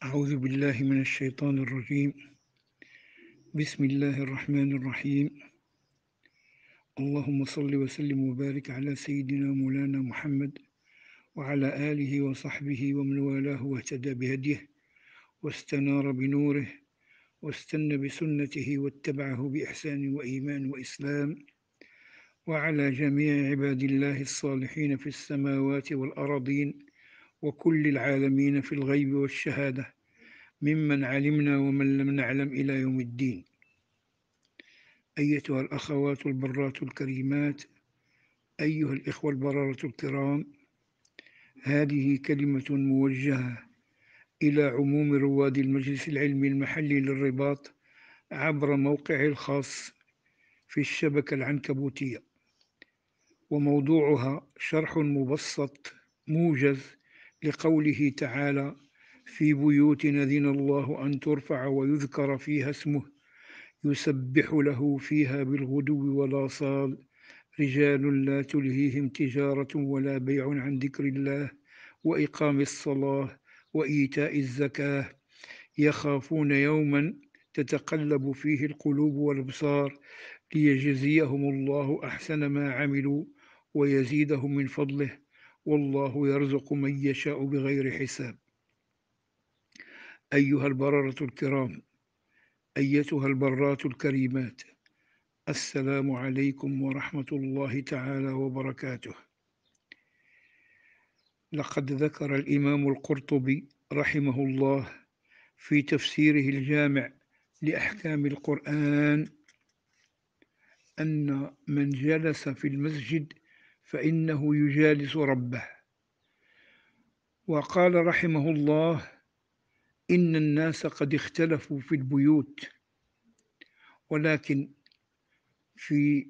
أعوذ بالله من الشيطان الرجيم بسم الله الرحمن الرحيم اللهم صل وسلم وبارك على سيدنا مولانا محمد وعلى آله وصحبه ومن والاه واهتدى بهديه واستنار بنوره واستنى بسنته واتبعه بإحسان وإيمان وإسلام وعلى جميع عباد الله الصالحين في السماوات والأراضين وكل العالمين في الغيب والشهادة ممن علمنا ومن لم نعلم إلى يوم الدين أيتها الأخوات البرات الكريمات أيها الإخوة البررة الكرام هذه كلمة موجهة إلى عموم رواد المجلس العلمي المحلي للرباط عبر موقعي الخاص في الشبكة العنكبوتية وموضوعها شرح مبسط موجز لقوله تعالى في بيوت أذن الله أن ترفع ويذكر فيها اسمه يسبح له فيها بالغدو ولا صال رجال لا تلهيهم تجارة ولا بيع عن ذكر الله وإقام الصلاة وإيتاء الزكاة يخافون يوما تتقلب فيه القلوب والابصار ليجزيهم الله احسن ما عملوا ويزيدهم من فضله والله يرزق من يشاء بغير حساب أيها البررة الكرام أيتها البرات الكريمات السلام عليكم ورحمة الله تعالى وبركاته لقد ذكر الإمام القرطبي رحمه الله في تفسيره الجامع لأحكام القرآن أن من جلس في المسجد فإنه يجالس ربه وقال رحمه الله إن الناس قد اختلفوا في البيوت ولكن في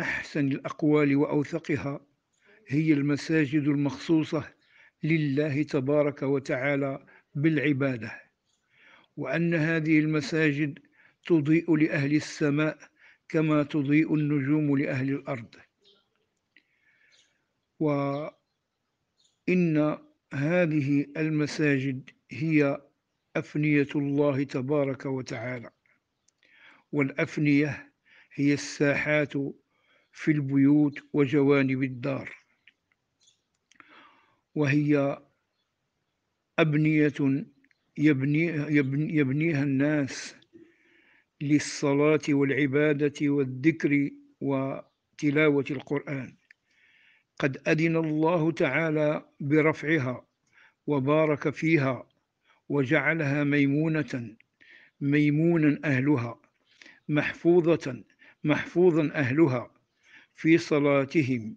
أحسن الأقوال وأوثقها هي المساجد المخصوصة لله تبارك وتعالى بالعبادة وأن هذه المساجد تضيء لأهل السماء كما تضيء النجوم لأهل الأرض وإن هذه المساجد هي أفنية الله تبارك وتعالى والأفنية هي الساحات في البيوت وجوانب الدار وهي أبنية يبني يبنيها الناس للصلاة والعبادة والذكر وتلاوة القرآن قد أذن الله تعالى برفعها وبارك فيها وجعلها ميمونة ميمونا أهلها محفوظة محفوظا أهلها في صلاتهم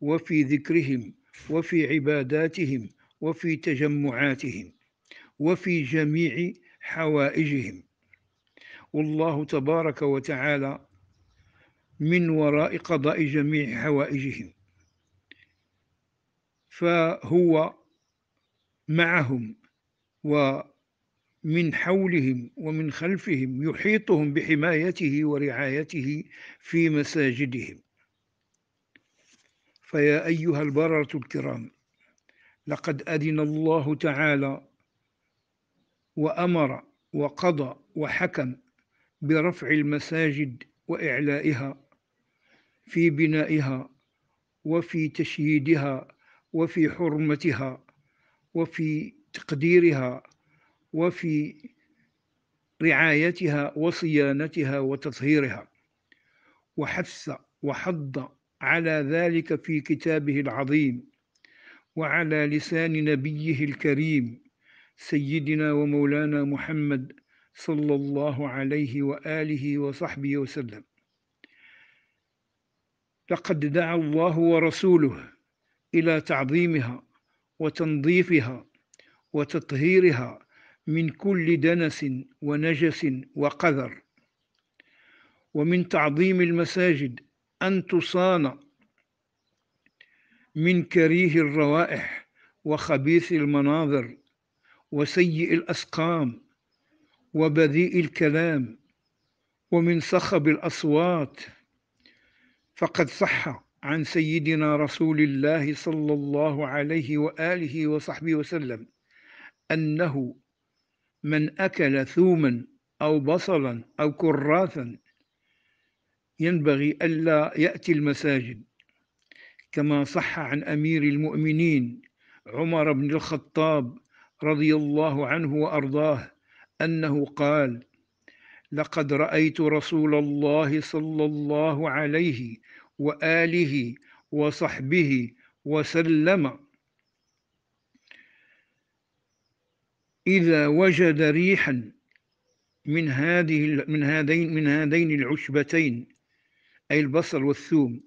وفي ذكرهم وفي عباداتهم وفي تجمعاتهم وفي جميع حوائجهم والله تبارك وتعالى من وراء قضاء جميع حوائجهم فهو معهم ومن حولهم ومن خلفهم يحيطهم بحمايته ورعايته في مساجدهم فيا أيها البررة الكرام لقد أذن الله تعالى وأمر وقضى وحكم برفع المساجد وإعلائها في بنائها وفي تشييدها وفي حرمتها وفي تقديرها وفي رعايتها وصيانتها وتطهيرها وحث وحض على ذلك في كتابه العظيم وعلى لسان نبيه الكريم سيدنا ومولانا محمد صلى الله عليه وآله وصحبه وسلم لقد دعا الله ورسوله إلى تعظيمها وتنظيفها وتطهيرها من كل دنس ونجس وقذر ومن تعظيم المساجد أن تصان من كريه الروائح وخبيث المناظر وسيء الأسقام وبذيء الكلام ومن صخب الأصوات فقد صح عن سيدنا رسول الله صلى الله عليه وآله وصحبه وسلم أنه من أكل ثوما أو بصلا أو كراثا ينبغي ألا يأتي المساجد كما صح عن أمير المؤمنين عمر بن الخطاب رضي الله عنه وأرضاه أنه قال لقد رأيت رسول الله صلى الله عليه وآله وصحبه وسلم إذا وجد ريحا من هذه من هذين من هذين العشبتين أي البصل والثوم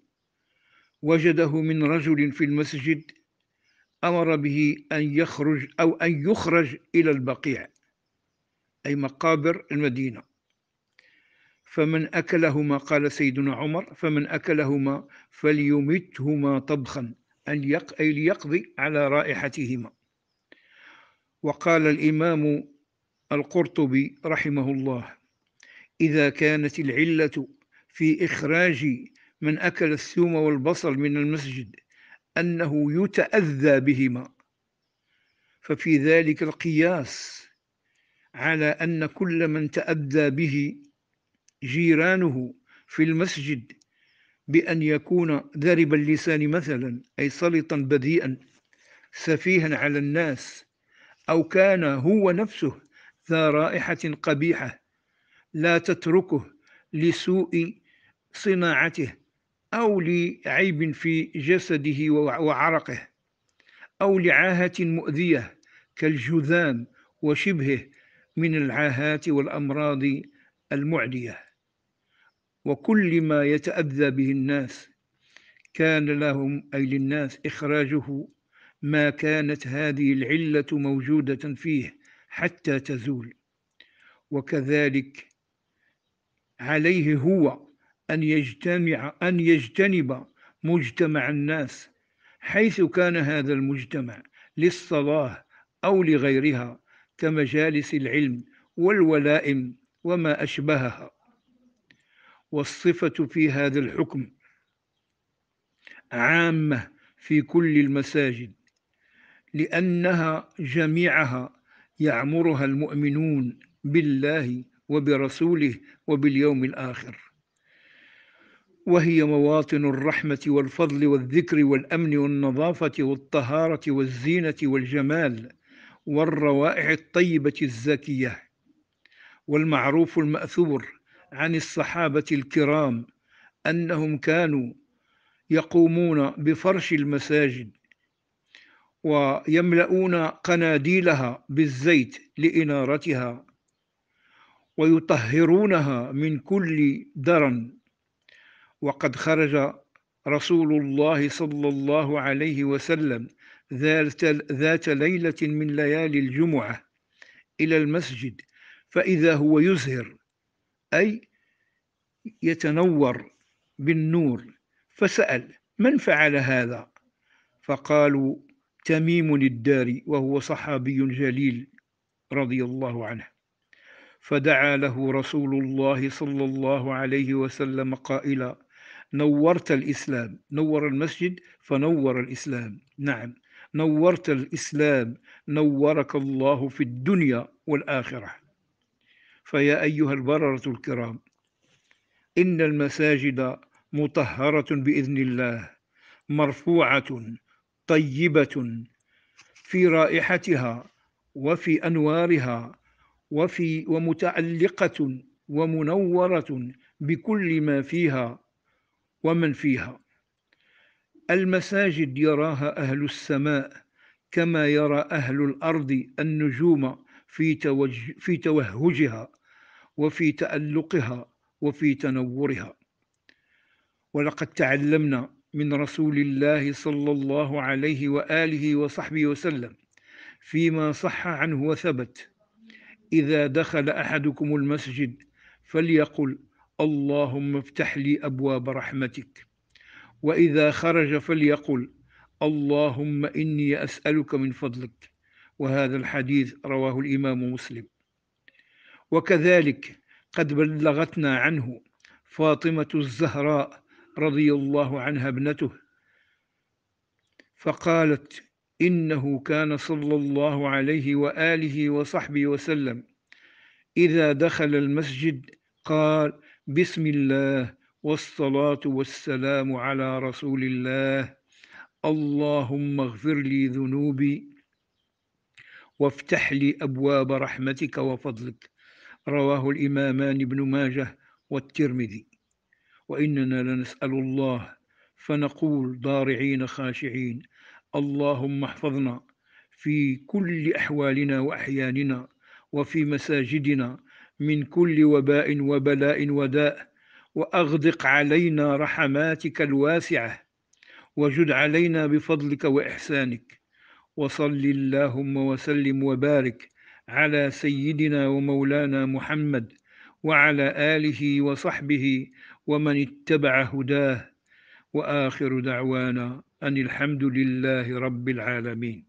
وجده من رجل في المسجد أمر به أن يخرج أو أن يخرج إلى البقيع أي مقابر المدينة فمن أكلهما قال سيدنا عمر فمن أكلهما فليمتهما طبخا أن يق... أي ليقضي على رائحتهما وقال الإمام القرطبي رحمه الله إذا كانت العلة في إخراج من أكل الثوم والبصل من المسجد أنه يتأذى بهما ففي ذلك القياس على أن كل من تأذى به جيرانه في المسجد بأن يكون ذرب اللسان مثلا أي سلطا بذيئا سفيها على الناس أو كان هو نفسه ذا رائحة قبيحة لا تتركه لسوء صناعته أو لعيب في جسده وعرقه أو لعاهة مؤذية كالجذام وشبهه من العاهات والأمراض المعدية وكل ما يتأذى به الناس كان لهم أي للناس إخراجه ما كانت هذه العلة موجودة فيه حتى تزول وكذلك عليه هو أن يجتمع أن يجتنب مجتمع الناس حيث كان هذا المجتمع للصلاة أو لغيرها كمجالس العلم والولائم وما أشبهها والصفة في هذا الحكم عامة في كل المساجد لأنها جميعها يعمرها المؤمنون بالله وبرسوله وباليوم الآخر وهي مواطن الرحمة والفضل والذكر والأمن والنظافة والطهارة والزينة والجمال والروائع الطيبة الزكية والمعروف المأثور عن الصحابة الكرام أنهم كانوا يقومون بفرش المساجد ويملؤون قناديلها بالزيت لإنارتها ويطهرونها من كل درن وقد خرج رسول الله صلى الله عليه وسلم ذات, ذات ليلة من ليالي الجمعة إلى المسجد فإذا هو يزهر أي يتنور بالنور فسأل من فعل هذا فقالوا تميم الداري وهو صحابي جليل رضي الله عنه فدعا له رسول الله صلى الله عليه وسلم قائلا نورت الإسلام نور المسجد فنور الإسلام نعم نورت الإسلام نورك الله في الدنيا والآخرة فيا أيها البررة الكرام إن المساجد مطهرة بإذن الله مرفوعة طيبة في رائحتها وفي أنوارها وفي ومتعلقة ومنورة بكل ما فيها ومن فيها المساجد يراها أهل السماء كما يرى أهل الأرض النجوم في, توج في توهجها وفي تألقها وفي تنورها ولقد تعلمنا من رسول الله صلى الله عليه وآله وصحبه وسلم فيما صح عنه وثبت إذا دخل أحدكم المسجد فليقل اللهم افتح لي أبواب رحمتك وإذا خرج فليقل اللهم إني أسألك من فضلك وهذا الحديث رواه الإمام مسلم وكذلك قد بلغتنا عنه فاطمة الزهراء رضي الله عنها ابنته فقالت إنه كان صلى الله عليه وآله وصحبه وسلم إذا دخل المسجد قال بسم الله والصلاة والسلام على رسول الله اللهم اغفر لي ذنوبي وافتح لي أبواب رحمتك وفضلك رواه الإمامان ابن ماجه والترمذي وإننا لنسأل الله فنقول ضارعين خاشعين اللهم احفظنا في كل أحوالنا وأحياننا وفي مساجدنا من كل وباء وبلاء وداء وأغدق علينا رحماتك الواسعة وجد علينا بفضلك وإحسانك وصل اللهم وسلم وبارك على سيدنا ومولانا محمد وعلى آله وصحبه ومن اتبع هداه وآخر دعوانا أن الحمد لله رب العالمين